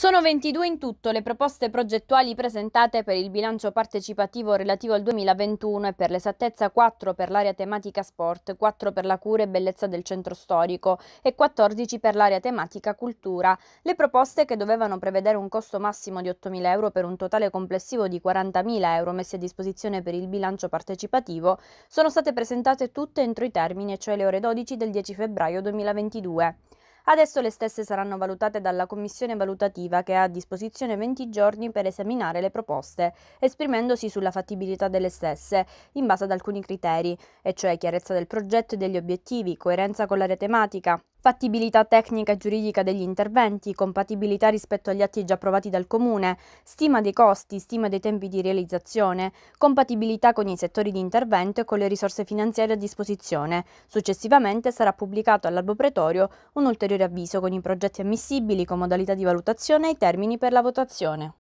Sono 22 in tutto le proposte progettuali presentate per il bilancio partecipativo relativo al 2021 e per l'esattezza 4 per l'area tematica sport, 4 per la cura e bellezza del centro storico e 14 per l'area tematica cultura. Le proposte che dovevano prevedere un costo massimo di 8.000 euro per un totale complessivo di 40.000 euro messi a disposizione per il bilancio partecipativo sono state presentate tutte entro i termini, cioè le ore 12 del 10 febbraio 2022. Adesso le stesse saranno valutate dalla commissione valutativa che ha a disposizione 20 giorni per esaminare le proposte, esprimendosi sulla fattibilità delle stesse, in base ad alcuni criteri, e cioè chiarezza del progetto e degli obiettivi, coerenza con l'area tematica, fattibilità tecnica e giuridica degli interventi, compatibilità rispetto agli atti già approvati dal Comune, stima dei costi, stima dei tempi di realizzazione, compatibilità con i settori di intervento e con le risorse finanziarie a disposizione. Successivamente sarà pubblicato all'albo pretorio un ulteriore avviso con i progetti ammissibili, con modalità di valutazione e i termini per la votazione.